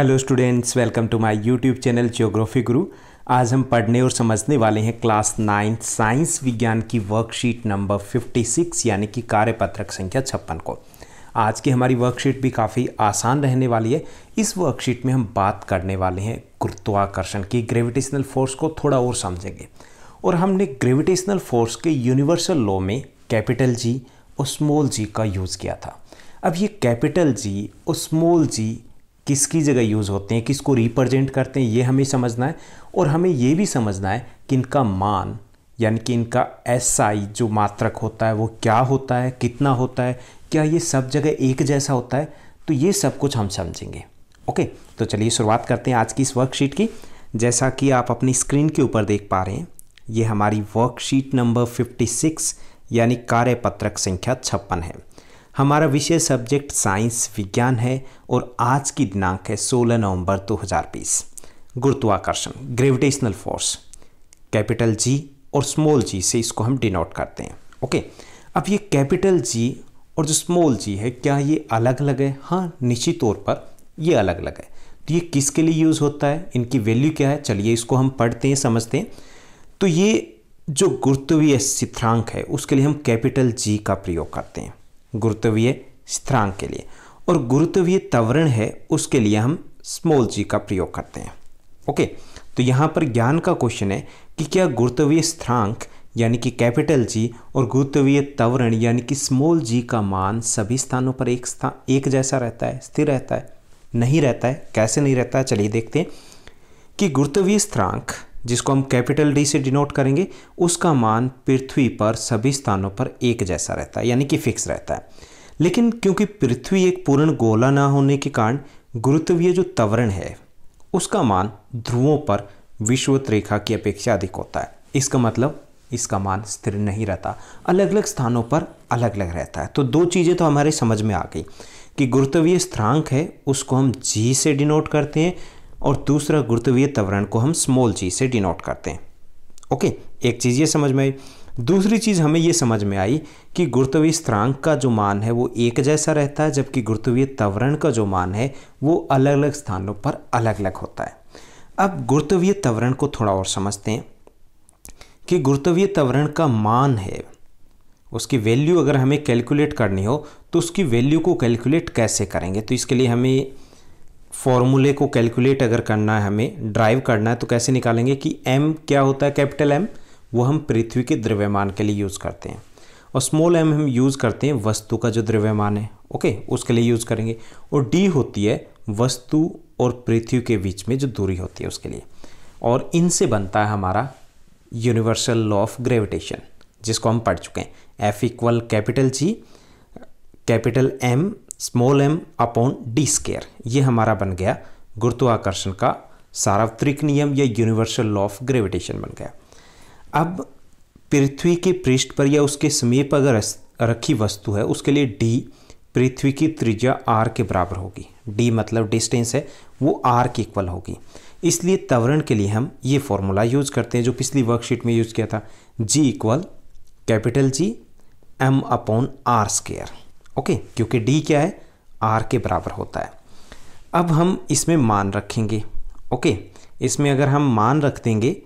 hello students welcome to my YouTube channel geography Guru आज हम पढ़ने और समझने वाले हैं क्लास नाइन्थ साइंस विज्ञान की वर्कशीट नंबर 56 यानी कि कार्यपत्रक संख्या छप्पन को आज की हमारी वर्कशीट भी काफ़ी आसान रहने वाली है इस वर्कशीट में हम बात करने वाले हैं गुरुत्वाकर्षण की ग्रेविटेशनल फोर्स को थोड़ा और समझेंगे और हमने ग्रेविटेशनल फोर्स के यूनिवर्सल लॉ में कैपिटल जी और स्मॉल जी का यूज़ किया था अब ये कैपिटल जी और स्मॉल जी किसकी जगह यूज़ होते हैं किसको रिप्रेजेंट करते हैं ये हमें समझना है और हमें ये भी समझना है कि इनका मान यानी कि इनका एस आई जो मात्रक होता है वो क्या होता है कितना होता है क्या ये सब जगह एक जैसा होता है तो ये सब कुछ हम समझेंगे ओके तो चलिए शुरुआत करते हैं आज की इस वर्कशीट की जैसा कि आप अपनी स्क्रीन के ऊपर देख पा रहे हैं ये हमारी वर्कशीट नंबर 56 यानी कार्यपत्रक संख्या छप्पन है हमारा विषय सब्जेक्ट साइंस विज्ञान है और आज की दिनांक है 16 नवंबर 2020 गुरुत्वाकर्षण ग्रेविटेशनल फोर्स कैपिटल जी और स्मॉल जी से इसको हम डिनोट करते हैं ओके अब ये कैपिटल जी और जो स्मॉल जी है क्या ये अलग अलग है हाँ निश्चित तौर पर ये अलग अलग है तो ये किसके लिए यूज़ होता है इनकी वैल्यू क्या है चलिए इसको हम पढ़ते हैं समझते हैं तो ये जो गुरुत्वीय चित्रांक है उसके लिए हम कैपिटल जी का प्रयोग करते हैं गुरुत्वीय स्थिरांक के लिए और गुरुत्वीय तवरण है उसके लिए हम स्मॉल जी का प्रयोग करते हैं ओके तो यहाँ पर ज्ञान का क्वेश्चन है कि क्या गुरुत्वीय स्थिरांक यानी कि कैपिटल जी और गुरुत्वीय तवरण यानी कि स्मॉल जी का मान सभी स्थानों पर एक स्थान एक जैसा रहता है स्थिर रहता है नहीं रहता है कैसे नहीं रहता है चलिए देखते हैं कि गुरुत्वीय स्थिरांक जिसको हम कैपिटल डी से डिनोट करेंगे उसका मान पृथ्वी पर सभी स्थानों पर एक जैसा रहता है यानी कि फिक्स रहता है लेकिन क्योंकि पृथ्वी एक पूर्ण गोला ना होने के कारण गुरुत्वीय जो तवरण है उसका मान ध्रुवों पर विश्वत रेखा की अपेक्षा अधिक होता है इसका मतलब इसका मान स्थिर नहीं रहता अलग अलग स्थानों पर अलग अलग रहता है तो दो चीज़ें तो हमारे समझ में आ गई कि गुरुत्वीय स्थरांक है उसको हम जी से डिनोट करते हैं और दूसरा गुरुत्वीय त्वरण को हम स्मॉल जी से डिनोट करते हैं ओके एक चीज़ ये समझ में आई दूसरी चीज़ हमें ये समझ में आई कि गुरुत्वीय स्थिरांक का जो मान है वो एक जैसा रहता है जबकि गुरुत्वीय त्वरण का जो मान है वो अलग अलग स्थानों पर अलग अलग होता है अब गुरुत्वीय त्वरण को थोड़ा और समझते हैं कि गुरुत्वीय त्वरण का मान है उसकी वैल्यू अगर हमें कैलकुलेट करनी हो तो उसकी वैल्यू को कैलकुलेट कैसे करेंगे तो इसके लिए हमें फॉर्मूले को कैलकुलेट अगर करना है हमें ड्राइव करना है तो कैसे निकालेंगे कि एम क्या होता है कैपिटल एम वो हम पृथ्वी के द्रव्यमान के लिए यूज़ करते हैं और स्मॉल एम हम यूज़ करते हैं वस्तु का जो द्रव्यमान है ओके उसके लिए यूज़ करेंगे और डी होती है वस्तु और पृथ्वी के बीच में जो दूरी होती है उसके लिए और इनसे बनता है हमारा यूनिवर्सल लॉ ऑफ ग्रेविटेशन जिसको हम पढ़ चुके हैं F equal capital G capital M small M upon D square ये हमारा बन गया गुरुत्वाकर्षण का सार्वत्रिक नियम या यूनिवर्सल लॉ ऑफ ग्रेविटेशन बन गया अब पृथ्वी के पृष्ठ पर या उसके समीप अगर रखी वस्तु है उसके लिए डी पृथ्वी की त्रिज्या आर के बराबर होगी डी मतलब डिस्टेंस है वो आर के इक्वल होगी इसलिए त्वरण के लिए हम ये फॉर्मूला यूज करते हैं जो पिछली वर्कशीट में यूज किया था g equal capital G M upon r square okay क्योंकि डी क्या है आर के बराबर होता है अब हम इसमें मान रखेंगे ओके इसमें अगर हम मान रख देंगे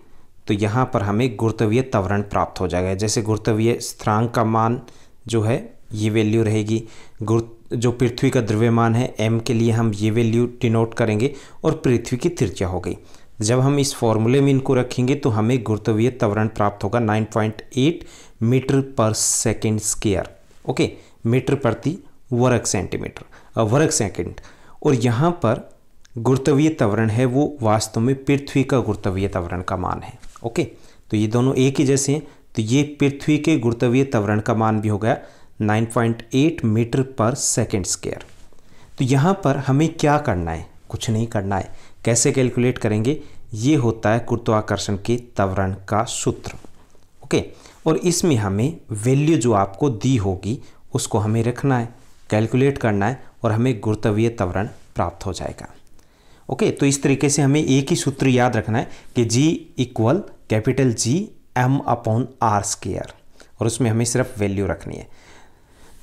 तो यहाँ पर हमें गुरुत्वीय त्वरण प्राप्त हो जाएगा जैसे गुरुत्वीय स्थिरांक का मान जो है ये वैल्यू रहेगी गुरु जो पृथ्वी का द्रव्यमान है एम के लिए हम ये वैल्यू डिनोट करेंगे और पृथ्वी की त्रिज्या हो गई जब हम इस फॉर्मूले में इनको रखेंगे तो हमें गुरुत्वीय त्वरण प्राप्त होगा 9.8 metre per second square okay metre प्रति वर्ग सेंटीमीटर वर्ग सेकंड और यहाँ पर गुरुत्वीय त्वरण है वो वास्तव में पृथ्वी का गुरुत्वीय त्वरण का मान है ओके तो ये दोनों एक ही जैसे हैं तो ये पृथ्वी के गुरुत्वीय त्वरण का मान भी हो गया 9.8 मीटर पर सेकेंड स्केयर तो यहाँ पर हमें क्या करना है कुछ नहीं करना है कैसे कैलकुलेट करेंगे ये होता है गुरुत्वाकर्षण के त्वरण का सूत्र ओके और इसमें हमें वैल्यू जो आपको दी होगी उसको हमें रखना है कैलकुलेट करना है और हमें गुरुत्वीय त्वरण प्राप्त हो जाएगा ओके तो इस तरीके से हमें एक ही सूत्र याद रखना है कि g equal capital G M upon r square और उसमें हमें सिर्फ वैल्यू रखनी है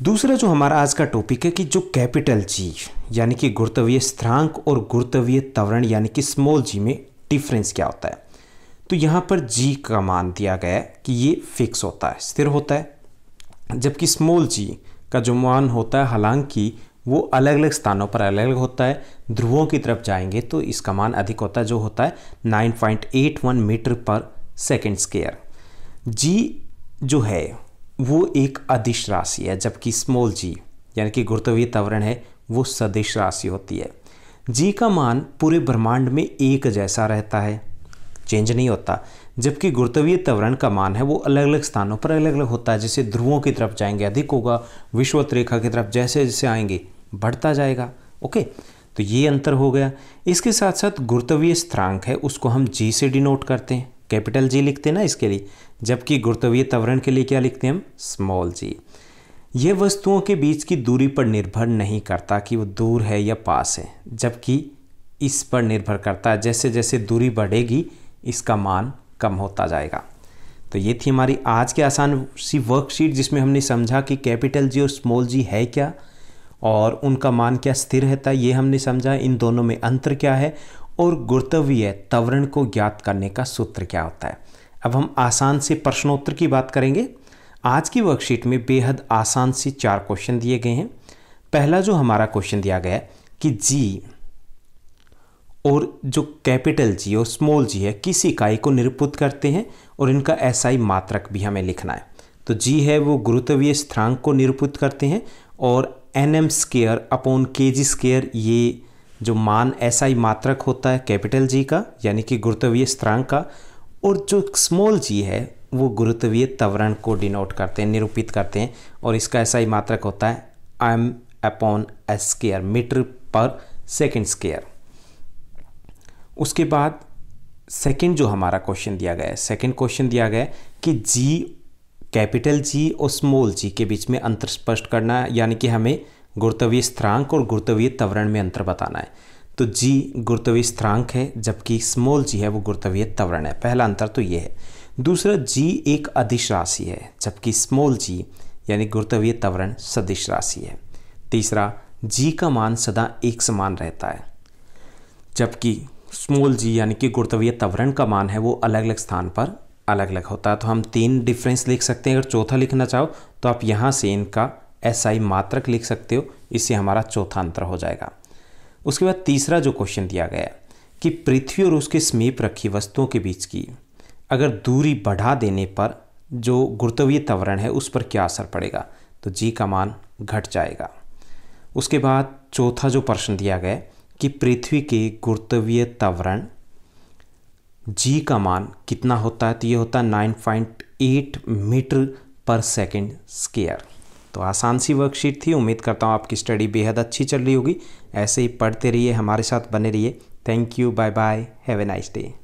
दूसरा जो हमारा आज का टॉपिक है कि जो कैपिटल जी यानी कि गुरुत्वीय स्थिरांक और गुरुत्वीय त्वरण यानी कि स्मॉल जी में डिफरेंस क्या होता है तो यहाँ पर जी का मान दिया गया है कि ये फिक्स होता है स्थिर होता है जबकि स्मॉल जी का जो मान होता है हालांकि वो अलग अलग स्थानों पर अलग अलग होता है ध्रुवों की तरफ जाएंगे तो इसका मान अधिक होता है जो होता है 9.81 मीटर पर सेकेंड स्केयर जी जो है वो एक अदिश राशि है जबकि स्मॉल जी यानी कि गुरुत्वीय तवरण है वो सदिश राशि होती है जी का मान पूरे ब्रह्मांड में एक जैसा रहता है चेंज नहीं होता जबकि गुरुत्वीय त्वरण का मान है वो अलग अलग स्थानों पर अलग अलग होता है जैसे ध्रुवों की तरफ जाएंगे अधिक होगा विश्वत रेखा की तरफ जैसे जैसे आएंगे बढ़ता जाएगा ओके तो ये अंतर हो गया इसके साथ साथ गुरुत्वीय स्थिरांक है उसको हम जी से डिनोट करते हैं कैपिटल जी लिखते हैं ना इसके लिए जबकि गुरुत्वीय त्वरण के लिए क्या लिखते हैं हम स्मॉल जी ये वस्तुओं के बीच की दूरी पर निर्भर नहीं करता कि वो दूर है या पास है जबकि इस पर निर्भर करता है जैसे जैसे दूरी बढ़ेगी इसका मान कम होता जाएगा तो ये थी हमारी आज की आसान सी वर्कशीट जिसमें हमने समझा कि कैपिटल जी और स्मॉल जी है क्या और उनका मान क्या स्थिर रहता है ये हमने समझा इन दोनों में अंतर क्या है और गुर्तव्य तवरण को ज्ञात करने का सूत्र क्या होता है अब हम आसान से प्रश्नोत्तर की बात करेंगे आज की वर्कशीट में बेहद आसान से चार क्वेश्चन दिए गए हैं पहला जो हमारा क्वेश्चन दिया गया कि जी और जो कैपिटल जी और स्मॉल जी है किस इकाई को निरूपित करते हैं और इनका एसआई मात्रक भी हमें लिखना है तो जी है वो गुरुत्वीय स्थिरांक को निरूपित करते हैं और एन एम स्केयर अपॉन के जी स्केयर ये जो मान एसआई मात्रक होता है कैपिटल जी का यानी कि गुरुत्वीय स्थिरांक का और जो स्मॉल जी है वो गुरुत्वीय त्वरण को डिनोट करते हैं निरूपित करते हैं और इसका ऐसा ही मात्रक होता है m upon s square metre per second square उसके बाद सेकंड जो हमारा क्वेश्चन दिया गया है सेकंड क्वेश्चन दिया गया है कि जी कैपिटल जी और स्मॉल जी के बीच में अंतर स्पष्ट करना है यानी कि हमें गुरुत्वीय स्थिरांक और गुरुत्वीय तवरण में अंतर बताना है तो जी गुरुत्वीय स्थिरांक है जबकि स्मॉल जी है वो गुरुत्वीय तवरण है पहला अंतर तो ये है दूसरा जी एक अदिश राशि है जबकि स्मॉल जी यानी गुरुत्वीय तवरण सदिश राशि है तीसरा जी का मान सदा एक समान रहता है जबकि स्मॉल जी यानी कि गुरुत्वीय तवरण का मान है वो अलग अलग स्थान पर अलग अलग होता है तो हम तीन डिफरेंस लिख सकते हैं अगर चौथा लिखना चाहो तो आप यहाँ से इनका एसआई मात्रक लिख सकते हो इससे हमारा चौथा अंतर हो जाएगा उसके बाद तीसरा जो क्वेश्चन दिया गया कि पृथ्वी और उसके समीप रखी वस्तुओं के बीच की अगर दूरी बढ़ा देने पर जो गुरुत्वीय तवरण है उस पर क्या असर पड़ेगा तो जी का मान घट जाएगा उसके बाद चौथा जो प्रश्न दिया गया कि पृथ्वी के गुरुत्वीय त्वरण जी का मान कितना होता है तो ये होता है nine point eight metre per second square तो आसान सी वर्कशीट थी उम्मीद करता हूँ आपकी स्टडी बेहद अच्छी चल रही होगी ऐसे ही पढ़ते रहिए हमारे साथ बने रहिए thank you bye bye have a nice day